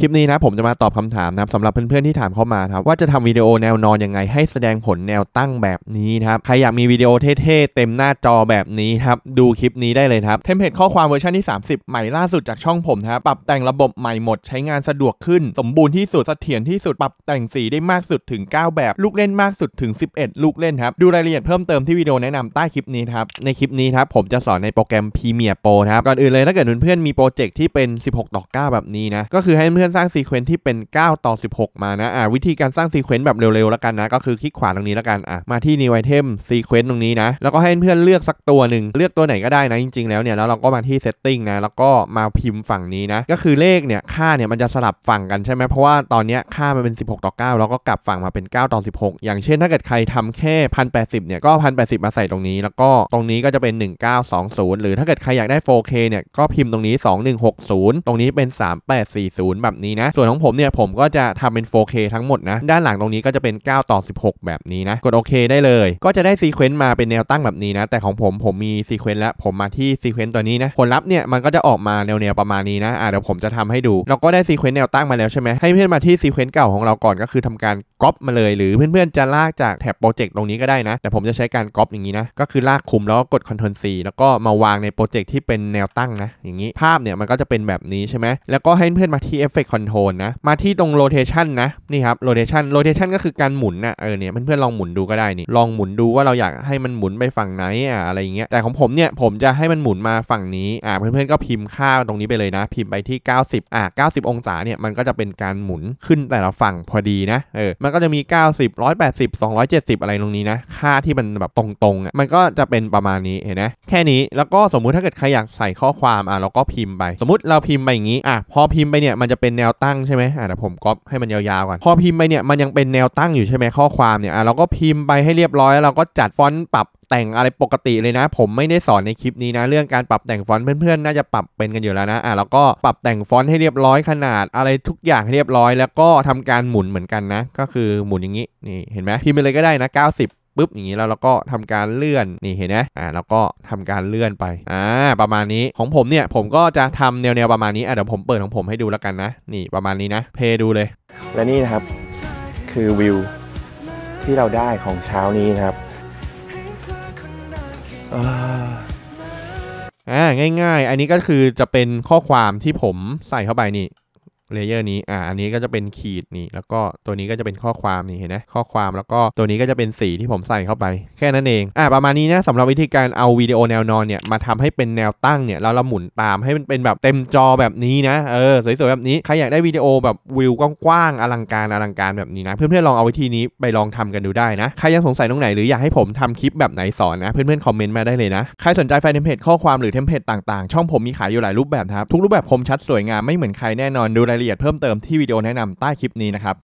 คลิปนี้นะผมจะมาตอบคำถามนะครับสำหรับเพื่อนๆที่ถามเข้ามาครับว่าจะทำวิดีโอแนวนอนยังไงให้แสดงผลแนวตั้งแบบนี้นะครับใครอยากมีวิดีโอเท่ๆเต็มหน้าจอแบบนี้ครับดูคลิปนี้ได้เลยครับเทมเพลตข้อความเวอร์ชันที่ 30 ใหม่ล่าสุดจากช่องผมนะครับปรับแต่งระบบใหม่หมดใช้งานสะดวกขึ้น สมบูรณ์ที่สุดเสถียรที่สุดปรับแต่งสีได้มากสุดถึง 9 แบบลูกเล่นมากสุดถึง11ลูกเล่นครับดูรายละเอียดเพิ่มเติมที่วิดีโอแนะนำใต้คลิปนี้ครับในคลิปนี้ครับผมจะสอนในโปรแกรม Premiere Pro ครับก่อนอื่นเลยถ้าเกิดเพื่อนๆมีโปรเจกต์ที่เป็น 16ต่อ9แบบนี้นะก็คือให้เพื่อนอนสร้างซีเควนซ์ที่เป็น 9 ต่อ 16 มานะ อ่าวิธีการสร้างซีเควนซ์แบบเร็วๆแล้วกันนะ ก็คือคลิกขวาตรงนี้แล้วกัน อ่ะมาที่นิวไอเทมซีเควนซ์ตรงนี้นะ แล้วก็ให้เพื่อนเลือกสักตัวหนึ่งเลือกตัวไหนก็ได้นะ จริง ๆ แล้วเนี่ย แล้วเราก็มาที่เซตติ้งนะแล้วก็มาพิมพ์ฝั่งนี้นะ ก็คือเลขเนี่ยค่าเนี่ยมันจะสลับฝั่งกันใช่ไหมเพราะว่าตอนนี้ค่ามันเป็น16ต่อ9แล้วก็กลับฝั่งมาเป็น 9ต่อ16อย่างเช่นถ้าเกิดใครทำแค่1080เนี่ยก็1080มาใส่ตรงนี้ แล้วก็ตรงนี้ก็จะเป็น 1920 หรือถ้าเกิดใครอยากได้ 4K เนี่ยก็พิมพ์ตรงนี้2160 ตรงนี้เป็น 3840 แบบนี้นะส่วนของผมเนี่ยผมก็จะทำเป็น 4K ทั้งหมดนะ ด้านหลังตรงนี้ก็จะเป็น 9 ต่อ 16 แบบนี้นะกดโอเคได้เลย ก็จะได้ซีเควนต์มาเป็นแนวตั้งแบบนี้นะแต่ของผม ผมมีซีเควนต์แล้ว ผมมาที่ซีเควนต์ตัวนี้นะผลลัพธ์เนี่ยมันก็จะออกมาแนวๆประมาณนี้นะอ่าเดี๋ยวผมจะทำให้ดูเราก็ได้ซีเควนต์แนวตั้งมาแล้วใช่ไหมให้เพื่อนมาที่ซีเควนต์เก่าของเราก่อนก็คือทำการก๊อปมาเลยหรือเพื่อนๆจะลากจากแท็บโปรเจกต์ตรงนี้ก็ได้นะ แต่ผมจะใช้การก๊อปอย่างนี้นะก็คือลากคุมแล้วกด Ctrl C แล้วก็มาวางในโปรเจกต์ที่เป็นแนวตั้งนะอย่างนี้ภาพเนี่ยมันก็จะเป็นแบบนี้ใช่ไหมแล้วก็ให้เพื่อนมาที่เอฟ Effect Control นะมาที่ตรง Rotation นะ นี่ครับ Rotation Rotation ก็คือการหมุนนะเออเนี่ยเพื่อนๆลองหมุนดูก็ได้นี่ลองหมุนดูว่าเราอยากให้มันหมุนไปฝั่งไหนอ่ะอะไรอย่างเงี้ยแต่ของผมเนี่ยผมจะให้มันหมุนมาฝั่งนี้อ่าเพื่อนๆก็พิมพ์ค่าตรงนี้ไปเลยนะ พิมพ์ไปที่ 90อ่า90 องศาเนี่ยมันก็จะเป็นการหมุนขึ้นแต่ละฝั่งพอดีนะเออมันก็จะมี 90 180 270 อะไรตรงนี้นะ ค่าที่มันแบบตรงๆอ่ะมันก็จะเป็นประมาณนี้เห็นไหมแค่นี้แล้วก็สมมุติถ้าเกิดใครอยากใส่ข้อความอ่าเราก็พิมพ์ไป สมมติเราพิมพ์ไปอย่างนี้อ่าพอพิมพ์ไปเนี่ยมันจะเป็น็นแนวตั้งใช่ไหมอ่ะเดี๋ยวผมก๊อปให้มันยาวๆก่อน พอพิมพ์ไปเนี่ยมันยังเป็นแนวตั้งอยู่ใช่ไหมข้อความเนี่ย อ่ะเราก็พิมพ์ไปให้เรียบร้อยเราก็จัดฟอนต์ปรับแต่งอะไรปกติเลยนะ ผมไม่ได้สอนในคลิปนี้นะเรื่องการปรับแต่งฟอนต์เพื่อนๆ น่าจะปรับเป็นกันอยู่แล้วนะ อ่ะแล้วก็ปรับแต่งฟอนต์ให้เรียบร้อยขนาดอะไรทุกอย่างให้เรียบร้อย แล้วก็ทำการหมุนเหมือนกันนะก็คือหมุนอย่างนี้นี่เห็นไหมพิมพ์ไปเลยก็ได้นะ 90ปุ๊บอย่างนี้แล้วเราก็ทำการเลื่อนนี่เห็นไหมอ่าแล้วก็ทำการเลื่อนไปอ่าประมาณนี้ของผมเนี่ย ผมก็จะทำแนวๆ ประมาณนี้อ่ะเดี๋ยวผมเปิดของผมให้ดูแล้วกันนะนี่ประมาณนี้นะ เพดูเลย และนี่นะครับคือวิวที่เราได้ของเช้านี้นะครับอ่าง่ายๆ อันนี้ก็คือจะเป็นข้อความที่ผมใส่เข้าไปนี่เลเยอร์นี้ อ่า อันนี้ก็จะเป็นขีดนี่ แล้วก็ตัวนี้ก็จะเป็นข้อความนี่เห็นไหมข้อความ แล้วก็ตัวนี้ก็จะเป็นสีที่ผมใส่เข้าไป แค่นั้นเอง อ่าประมาณนี้นะสำหรับวิธีการเอาวิดีโอแนวนอนเนี่ยมาทำให้เป็นแนวตั้งเนี่ยแล้วเราหมุนตามให้มันเป็นแบบเต็มจอแบบนี้นะ เออ สวยๆแบบนี้ ใครอยากได้วิดีโอแบบวิวกว้างๆอลังการอลังการแบบนี้นะเพื่อนๆลองเอาวิธีนี้ไปลองทำกันดูได้นะ ใครยังสงสัยตรงไหนหรืออยากให้ผมทำคลิปแบบไหนสอนนะ เพื่อนๆคอมเมนต์มาได้เลยนะ ใครสนใจไฟเทมเพลตข้อความหรือเทมเพลตต่างๆช่องผมมีขายอยู่หลายรูปแบบครับทุกรูปแบบคมชัดสวยงามไม่เหมือนใครแน่นอนดูรายละเอียดเพิ่มเติมที่วิดีโอแนะนำใต้คลิปนี้นะครับ